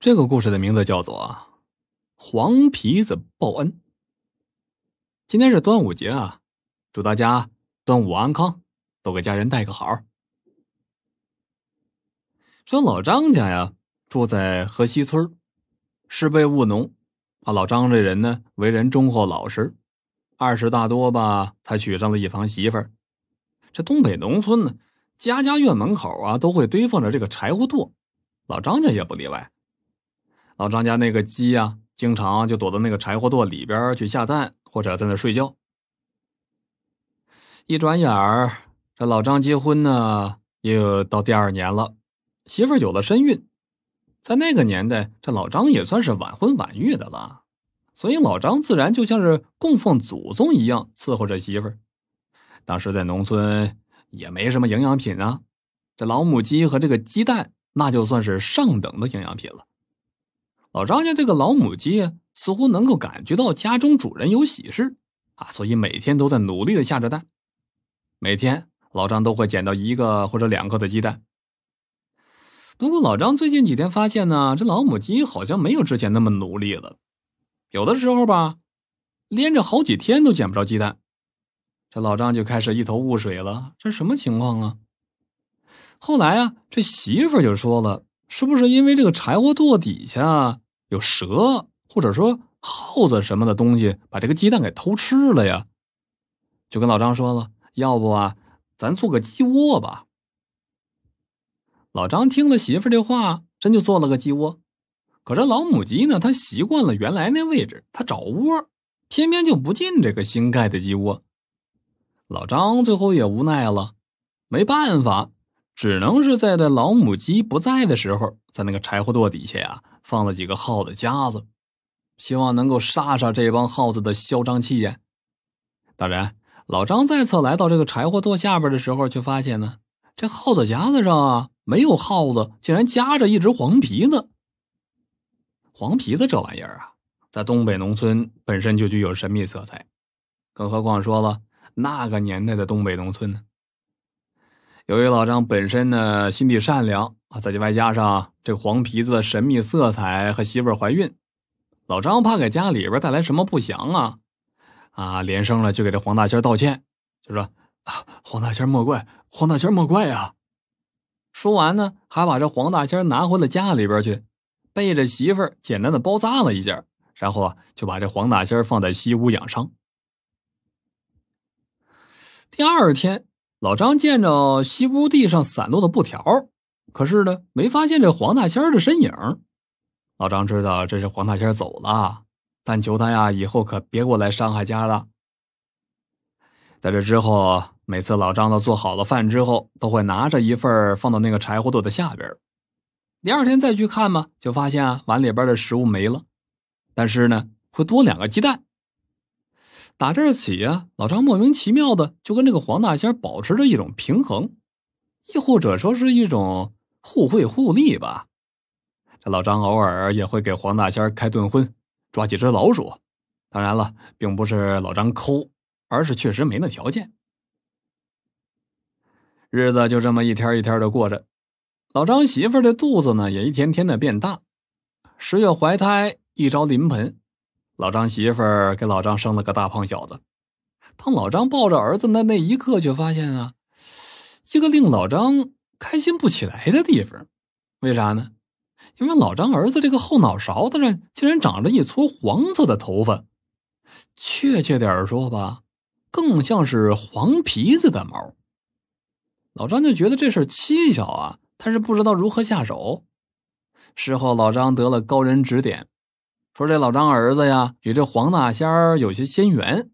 这个故事的名字叫做《黄皮子报恩》。今天是端午节啊，祝大家端午安康，都给家人带个好。说老张家呀，住在河西村，世代务农啊。老张这人呢，为人忠厚老实。二十大多吧，才娶上了一房媳妇儿。这东北农村呢，家家院门口啊，都会堆放着这个柴火垛，老张家也不例外。老张家那个鸡呀，经常就躲到那个柴火垛里边去下蛋，或者在那睡觉。一转眼儿，这老张结婚呢，也到第二年了，媳妇儿有了身孕。在那个年代，这老张也算是晚婚晚育的了，所以老张自然就像是供奉祖宗一样伺候着媳妇儿。当时在农村也没什么营养品啊，这老母鸡和这个鸡蛋，那就算是上等的营养品了。老张家这个老母鸡似乎能够感觉到家中主人有喜事，啊，所以每天都在努力的下着蛋。每天老张都会捡到一个或者两个的鸡蛋。不过老张最近几天发现呢，这老母鸡好像没有之前那么努力了，有的时候吧，连着好几天都捡不着鸡蛋。这老张就开始一头雾水了，这什么情况啊？后来啊，这媳妇就说了。是不是因为这个柴火垛底下有蛇，或者说耗子什么的东西，把这个鸡蛋给偷吃了呀？就跟老张说了，要不啊，咱做个鸡窝吧。老张听了媳妇这话，真就做了个鸡窝。可这老母鸡呢，它习惯了原来那位置，它找窝，偏偏就不进这个新盖的鸡窝。老张最后也无奈了，没办法。只能是在这老母鸡不在的时候，在那个柴火垛底下啊，放了几个耗子夹子，希望能够杀杀这帮耗子的嚣张气焰。当然，老张再次来到这个柴火垛下边的时候，却发现呢，这耗子夹子上啊没有耗子，竟然夹着一只黄皮子。黄皮子这玩意儿啊，在东北农村本身就具有神秘色彩，更何况说了那个年代的东北农村呢？由于老张本身呢心地善良啊，再加外加上这黄皮子的神秘色彩和媳妇怀孕，老张怕给家里边带来什么不祥啊，啊连声了就给这黄大仙道歉，就说啊黄大仙莫怪，黄大仙莫怪呀。说完呢，还把这黄大仙拿回了家里边去，背着媳妇简单的包扎了一下，然后啊就把这黄大仙放在西屋养伤。第二天。老张见着西屋地上散落的布条，可是呢，没发现这黄大仙的身影。老张知道这是黄大仙走了，但求他呀，以后可别过来伤害家了。在这之后，每次老张都做好了饭之后，都会拿着一份放到那个柴火垛的下边。第二天再去看嘛，就发现碗里边的食物没了，但是呢，会多两个鸡蛋。打这儿起呀，老张莫名其妙的就跟这个黄大仙保持着一种平衡，亦或者说是一种互惠互利吧。这老张偶尔也会给黄大仙开顿荤，抓几只老鼠。当然了，并不是老张抠，而是确实没那条件。日子就这么一天一天的过着，老张媳妇的肚子呢也一天天的变大，十月怀胎，一朝临盆。老张媳妇儿给老张生了个大胖小子，当老张抱着儿子的那一刻，却发现啊，一个令老张开心不起来的地方。为啥呢？因为老张儿子这个后脑勺子上竟然长着一撮黄色的头发，确切点说吧，更像是黄皮子的毛。老张就觉得这事蹊跷啊，他是不知道如何下手。事后，老张得了高人指点。说这老张儿子呀，与这黄大仙儿有些仙缘。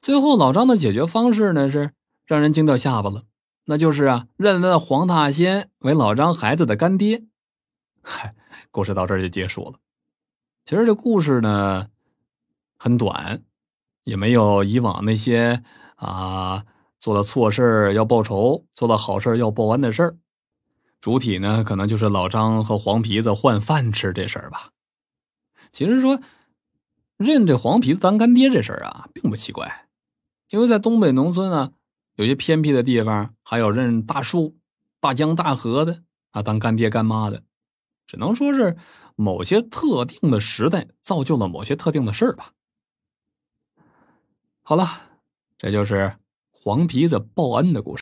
最后老张的解决方式呢，是让人惊掉下巴了，那就是啊，认了黄大仙为老张孩子的干爹。嗨，故事到这儿就结束了。其实这故事呢，很短，也没有以往那些啊，做了错事要报仇，做了好事要报恩的事儿。主体呢，可能就是老张和黄皮子换饭吃这事儿吧。其实说，认这黄皮子当干爹这事儿啊，并不奇怪，因为在东北农村啊，有些偏僻的地方还有认大树、大江、大河的啊当干爹干妈的，只能说是某些特定的时代造就了某些特定的事儿吧。好了，这就是黄皮子报恩的故事。